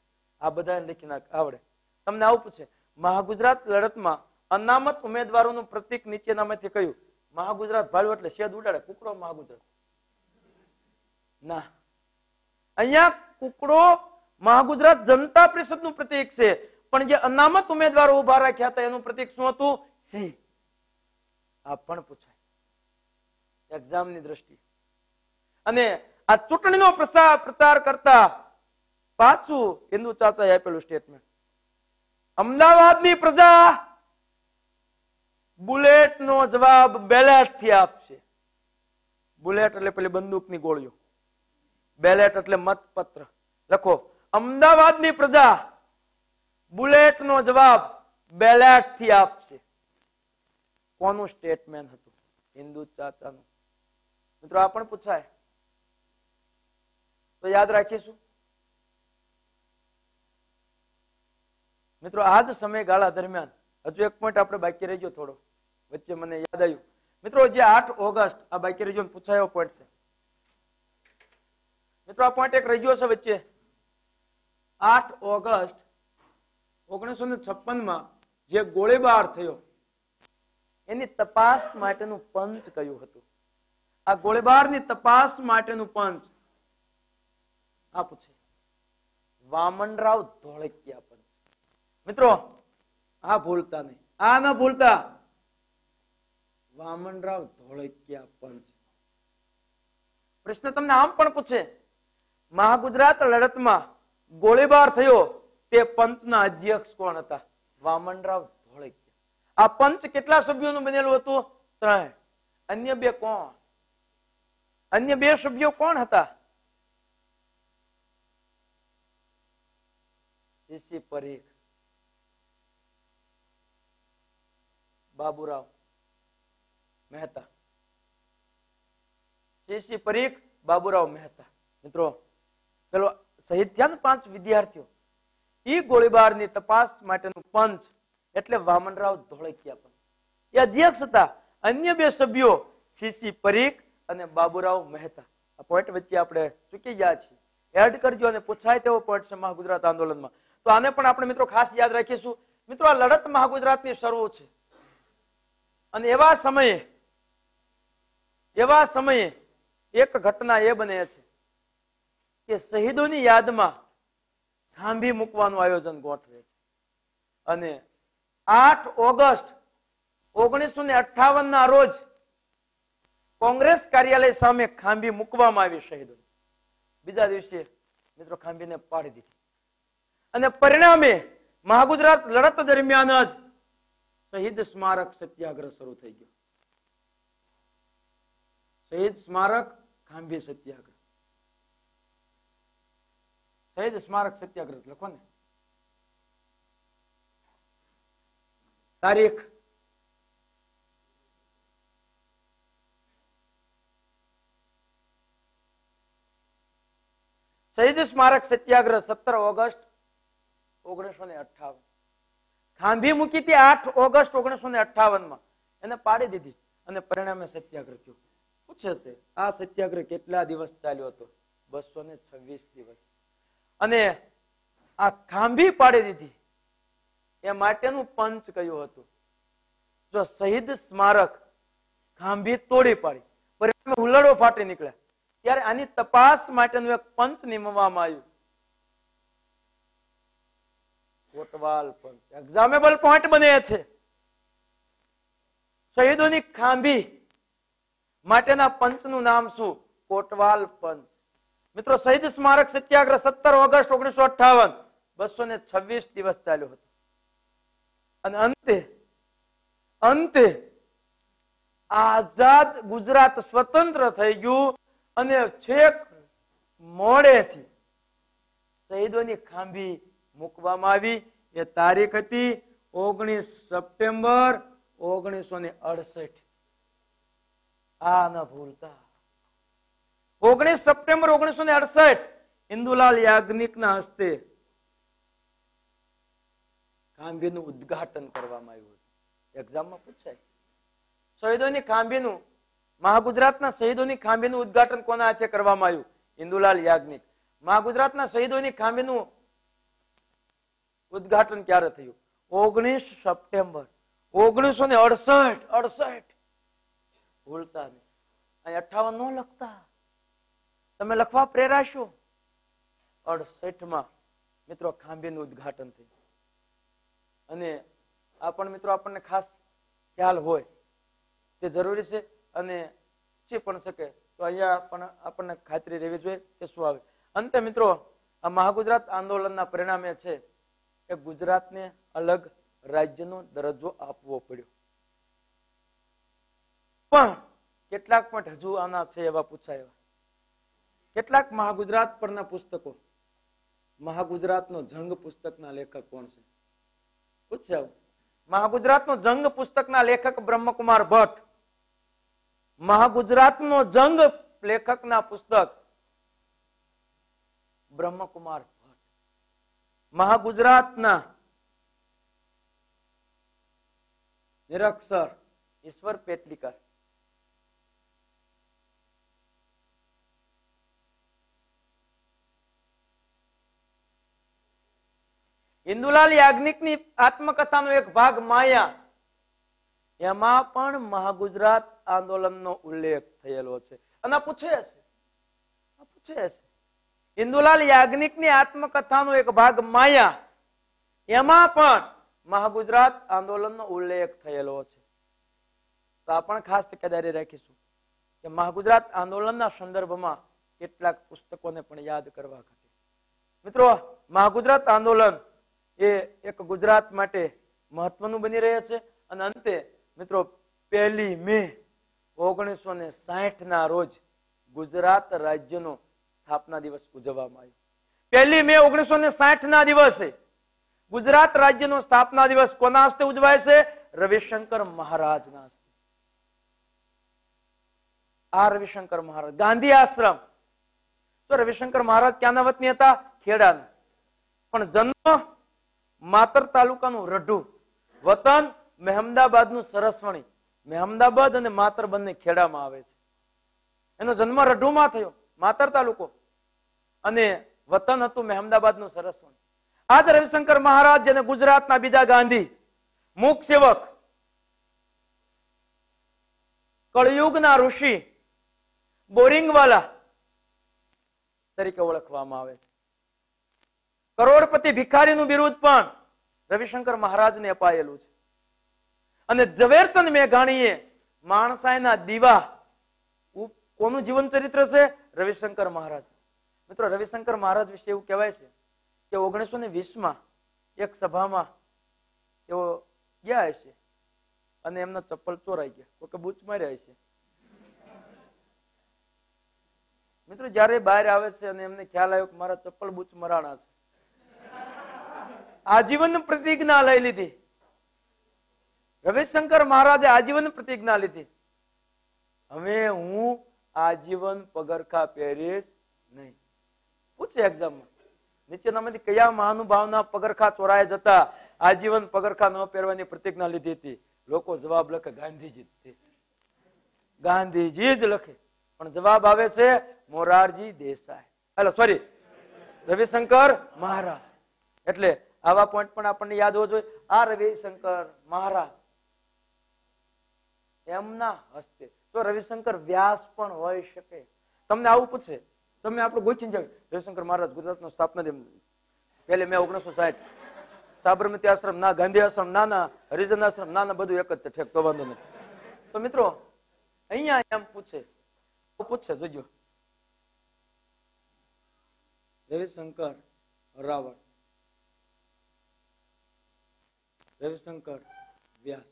આ બધા લખી નાખ આવડે તમને આવું પૂછે મહાગુજરાત લડતમાં અનામત ઉમેદવારોનું પ્રતિક નીચેનામાંથી કહ્યું મહાગુજરાત ભાડું એટલે શેદ ઉડાડે કુકડો મહાગુજરાત ના અહીંયા કુકડો મહાગુજરાત જનતા પરિષદ નું પ્રતિક છે પણ જે અનામત ઉમેદવારો ઉભા રાખ્યા હતા એનું પ્રતિક શું હતું સિંહ આ પણ પૂછાય એક્ઝામની દ્રષ્ટિએ અને આ ચૂંટણીનો પ્રસાર પ્રચાર કરતા પાછું હિન્દુ ચાચા આપેલું સ્ટેટમેન્ટ અમદાવાદની પ્રજા બુલેટ નો જવાબ બેલેટથી આપશે બુલેટ એટલે પેલી બંદૂક ની ગોળીઓ બેલેટ એટલે મતપત્ર લખો અમદાવાદની પ્રજા બુલેટ નો જવાબ બેલેટ થી આપશે કોનું સ્ટેટમેન્ટ હતું હિન્દુ ચાચાનું મિત્રો આ પણ પૂછાય તો યાદ રાખીશું મિત્રો આ જ સમયગાળા દરમિયાન હજુ એક પોઈન્ટ આપણે બાકી રહી ગયો થોડો વચ્ચે મને યાદ આવ્યું મિત્રો જે આઠ ઓગસ્ટ આ બાકી રજૂ પૂછાયો પોઈન્ટ છે મિત્રો આ પોઈન્ટ એક રજ્યો છે વચ્ચે આઠ ઓગસ્ટ ઓગણીસો ને છપ્પનમાં જે ગોળીબાર થયો એની તપાસ માટેનું પંચ કયું હતું આ ગોળીબારની તપાસ માટેનું પંચ આ પૂછે વામનરાવ ધોળકિયા પંચ મિત્રો આ ભૂલતા નહીં આ ન ભૂલતા વામનરાવ ધોળકિયા પંચ પ્રશ્ન તમને આમ પણ પૂછે મહાગુજરાત લડતમાં ગોળીબાર થયો તે પંચના અધ્યક્ષ કોણ હતા વામનરાવ ધોળકિયા આ પંચ કેટલા સભ્યોનું બનેલું હતું ત્રણ અન્ય બે કોણ અન્ય બે સભ્યો કોણ હતા પરેખ બાબુરાવ મહેતા શેષી પરીખ બાબુરાવ મહેતા મિત્રો પેલો શહીદ થયા પાંચ વિદ્યાર્થીઓ ઈ ગોળીબારની તપાસ માટેનું પંચ એટલે વામનરાવ ધોળકિયા પંચ એ અધ્યક્ષ હતા અન્ય બે સભ્યો સીસી પરીખ અને બાબુરાવ મહેતા આ પોઈન્ટ વચ્ચે આપણે ચૂકી ગયા છીએ એડ કરજો અને પૂછાય તેવો પોઈન્ટ છે મહાગુજરાત આંદોલનમાં તો આને પણ આપણે મિત્રો ખાસ યાદ રાખીશું મિત્રો આ લડત મહાગુજરાતની શરૂ છે અને એવા સમયે એવા સમયે એક ઘટના એ બને છે કે શહીદોની યાદમાં ખાંભી મૂકવાનું આયોજન ગોઠવે છે અને આઠ ઓગસ્ટ ઓગણીસો ને અઠાવન ના રોજ કોંગ્રેસ કાર્યાલય સામે ખાંભી મૂકવામાં આવી શહીદો બીજા દિવસે મિત્રો ખાંભીને પાડી દીધી અને પરિણામે મહાગુજરાત લડત દરમિયાન જ શહીદ સ્મારક સત્યાગ્રહ શરૂ થઈ ગયો શહીદ સ્મારક ખાંભી સત્યાગ્રહ શહીદ સ્મારક સત્યાગ્રહ લખો ને તારીખ શહીદ સ્મારક સત્યાગ્રહ સત્તર ઓગસ્ટ ઓગણીસો ને અઠાવન ખાંભી મૂકી હતી આઠ ઓગસ્ટ ઓગણીસો ને અઠાવન માં એને પાડી દીધી અને પરિણામે સત્યાગ્રહ થયો પૂછે છે આ સત્યાગ્રહ કેટલા દિવસ ચાલ્યો હતો બસો ને છવ્વીસ દિવસ અને આ ખાંભી પાડી દીધી એ માટેનું પંચ કયું હતું જો શહીદ સ્મારક ખાંભી તોડી પાડી પરિણામે ફાટી નીકળ્યા ત્યારે આની તપાસ માટેનું એક પંચ નિમવામાં આવ્યું કોટવાલ પંચ એક્ઝામેબલ પોઈન્ટ બને છે શહીદોની ખાંભી માટેના પંચનું નામ શું કોટવાલ પંચ મિત્રો શહીદ સ્મારક સત્યાગ્રહ સત્તર ઓગસ્ટ ઓગણીસો અઠાવન બસો ને છવ્વીસ દિવસ ચાલ્યો હતો અને અંતે અંતે આઝાદ ગુજરાત સ્વતંત્ર થઈ ગયું અને છેક મોડેથી શહીદોની ખાંભી મૂકવામાં આવી એ તારીખ હતી ઓગણીસ સપ્ટેમ્બર ઓગણીસો ને અડસઠ આ ન ભૂલતા ઓગણીસ સપ્ટેમ્બર ઓગણીસો ને અડસઠ ઇન્દુલાલ યાજ્ઞિકના હસ્તે કાંભીનું ઉદઘાટન કરવામાં આવ્યું હતું એક્ઝામમાં પૂછાય શહીદોની ખાંભીનું મહાગુજરાતના શહીદોની ખાંભીનું ઉદઘાટન કોના હાથે કરવામાં આવ્યું ઇન્દુલાલ યાજ્ઞિક મહાગુજરાતના શહીદોની ખાંભીનું ઉદઘાટન ક્યારે થયું ઓગણીસ સપ્ટેમ્બર ઓગણીસો ને અડસઠ અડસઠ ભૂલતા નહીં અહીં અઠાવન ન લખતા તમે લખવા પ્રેરાશો અડસઠમાં મિત્રો ખાંભીનું ઉદઘાટન થયું અને આ પણ મિત્રો આપણને ખાસ ખ્યાલ હોય તે જરૂરી છે અને જે પણ શકે તો અહીંયા પણ આપણને ખાતરી રહેવી જોઈએ કે શું આવે અંતે મિત્રો આ મહાગુજરાત આંદોલનના પરિણામે છે કે ગુજરાતને અલગ રાજ્યનો દરજ્જો આપવો પડ્યો પણ કેટલાક પોઈન્ટ હજુ આના છે એવા પૂછાય કેટલાક મહાગુજરાત પરના પુસ્તકો મહાગુજરાતનો જંગ પુસ્તકના લેખક કોણ છે પૂછ્યા મહાગુજરાતનો જંગ પુસ્તકના લેખક બ્રહ્મકુમાર ભટ્ટ મહાગુજરાતનો જંગ લેખકના પુસ્તક બ્રહ્મકુમાર ભટ્ટ મહાગુજરાતના નિરક્ષર ઈશ્વર પેટલીકર હિન્દુલાલ યાજ્ઞિકની આત્મકથાનો એક ભાગ માયા એમાં પણ મહાગુજરાત આંદોલનનો ઉલ્લેખ થયેલો છે અને પૂછે છે પૂછે છે હિન્દુલાલ યાજ્ઞિકની આત્મકથાનો એક ભાગ માયા એમાં પણ મહાગુજરાત આંદોલનનો ઉલ્લેખ થયેલો છે તો આપણે ખાસ તકેદારી રાખીશું કે મહાગુજરાત આંદોલનના સંદર્ભમાં કેટલાક પુસ્તકોને પણ યાદ કરવા ખાતે મિત્રો મહાગુજરાત આંદોલન એ એક ગુજરાત માટે મહત્વનું બની રહે છે અને અંતે મિત્રો પહેલી મે ઓગણીસો ને સાહીઠના રોજ ગુજરાત રાજ્યનો સ્થાપના દિવસ ઉજવવામાં આવ્યો પહેલી મે ઓગણીસો ને સાહીઠના દિવસે ગુજરાત રાજ્યનો સ્થાપના દિવસ કોના હસ્તે ઉજવાય છે રવિશંકર મહારાજના હસ્તે આ રવિશંકર મહારાજ ગાંધી આશ્રમ તો રવિશંકર મહારાજ ક્યાંના વતની હતા ખેડાના પણ જન્મ માતર તાલુકાનું રઢુ વતન મહેમદાબાદ નું સરસવણી મહેમદાબાદ અને માતર બંને ખેડામાં આવે છે એનો જન્મ રઢુમાં થયો માતર તાલુકો અને વતન હતું મહેમદાબાદ નું સરસવણી આજ રવિશંકર મહારાજ જેને ગુજરાતના બીજા ગાંધી મુખ સેવક કળયુગના ઋષિ બોરિંગવાલા તરીકે ઓળખવામાં આવે છે કરોડપતિ ભિખારીનું બિરુદ પણ રવિશંકર મહારાજને અપાયેલું છે અને ઝવેરચંદ મેઘાણીએ માણસાયના દીવા કોનું જીવન ચરિત્ર છે રવિશંકર મહારાજ મિત્રો રવિશંકર મહારાજ વિશે એવું કહેવાય છે કે ઓગણીસો ને વીસમાં એક સભામાં તેઓ ગયા હશે અને એમના ચપ્પલ ચોરાઈ ગયા કોકે બૂચ માર્યા હશે મિત્રો જયારે બહાર આવે છે અને એમને ખ્યાલ આવ્યો કે મારા ચપ્પલ બુચ મરાણા છે આજીવન પ્રતિજ્ઞા લઈ લીધી રવિશંકર મહારાજે આજીવન પ્રતિજ્ઞા લીધી હવે હું આજીવન પગરખા પહેરીશ નહીં પૂછે એક્ઝામમાં નીચેનામાંથી કયા મહાનુભાવના પગરખા ચોરાય જતા આજીવન પગરખા ન પહેરવાની પ્રતિજ્ઞા લીધી હતી લોકો જવાબ લખે ગાંધીજી ગાંધીજી જ લખે પણ જવાબ આવે છે મોરારજી દેસાઈ એટલે સોરી રવિશંકર મહારાજ એટલે આવા પોઈન્ટ પણ આપણને યાદ હોવો જોઈએ આ રવિશંકર મહારાજ એમના હસ્તે તો રવિશંકર વ્યાસ પણ હોઈ શકે તમને આવું પૂછશે તમે આપણે ગોચીને જાવ રવિશંકર મહારાજ ગુજરાતનો સ્થાપના પહેલે મેં ઓગણીસો સાહીઠ સાબરમતી આશ્રમ ના ગાંધી આશ્રમ ના ના હરિજન આશ્રમ ના ના બધું એક જ ઠેક તો વાંધો નહીં તો મિત્રો અહીંયા એમ પૂછે પૂછશે જોજો રવિશંકર રાવળ રવિશંકર વ્યાસ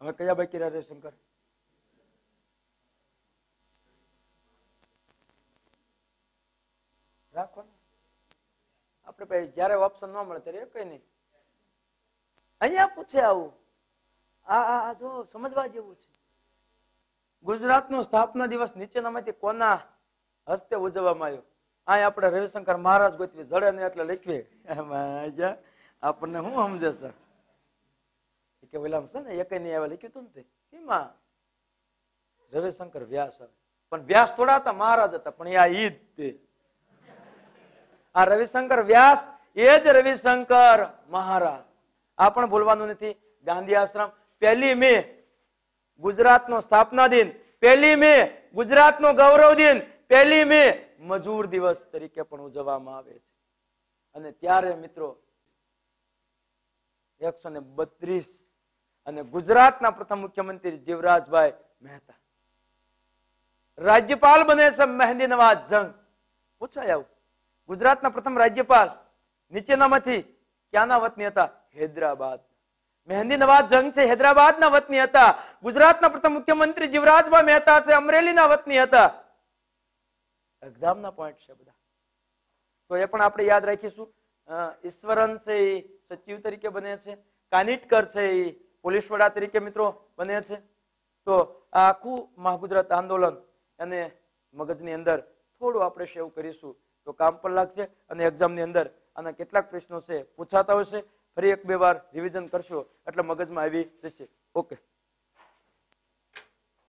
હવે કયા બાકી રહ્યા રવિશંકર રાખો આપણે ભાઈ જયારે ઓપ્શન ન મળે ત્યારે કઈ નહીં અહીંયા પૂછે આવું આ આ જો સમજવા જેવું છે ગુજરાતનો સ્થાપના દિવસ નીચેનામાંથી કોના હસ્તે ઉજવવામાં આવ્યો અહીં આપણે રવિશંકર મહારાજ ગોતવી જડે ને એટલે લખીએ આપણને હું સમજે સર કે ઓલામ છે ને એક નહીં આવે લખ્યું તું ને એમાં રવિશંકર વ્યાસ આવે પણ વ્યાસ થોડા હતા મહારાજ હતા પણ આ ઈ તે આ રવિશંકર વ્યાસ એ જ રવિશંકર મહારાજ આ પણ ભૂલવાનું નથી ગાંધી આશ્રમ પહેલી મે ગુજરાતનો સ્થાપના દિન પહેલી મે ગુજરાતનો ગૌરવ દિન પહેલી મે મજૂર દિવસ તરીકે પણ ઉજવવામાં આવે છે અને ત્યારે મિત્રો એકસો ને બત્રીસ અને ગુજરાતના પ્રથમ મુખ્યમંત્રી જીવરાજભાઈ મહેતા રાજ્યપાલ બને છે મહેંદી નવાજ જંગ પૂછાય આવું ગુજરાતના પ્રથમ રાજ્યપાલ નીચેનામાંથી ક્યાંના વતની હતા હૈદરાબાદ મહેંદી નવાજ જંગ છે હૈદરાબાદના વતની હતા ગુજરાતના પ્રથમ મુખ્યમંત્રી જીવરાજભાઈ મહેતા છે અમરેલીના વતની હતા એક્ઝામના પોઈન્ટ છે બધા તો એ પણ આપણે યાદ રાખીશું ઈશ્વરન છે એ સચિવ તરીકે બને છે કાનિટકર છે એ પોલીસ વડા તરીકે મિત્રો બને છે તો આખું મહાગુજરાત આંદોલન અને મગજની અંદર થોડું આપણે સેવ કરીશું તો કામ પણ લાગશે અને એક્ઝામની અંદર આના કેટલાક પ્રશ્નો છે પૂછાતા હોય છે ફરી એક બે વાર રિવિઝન કરશો એટલે મગજમાં આવી જશે ઓકે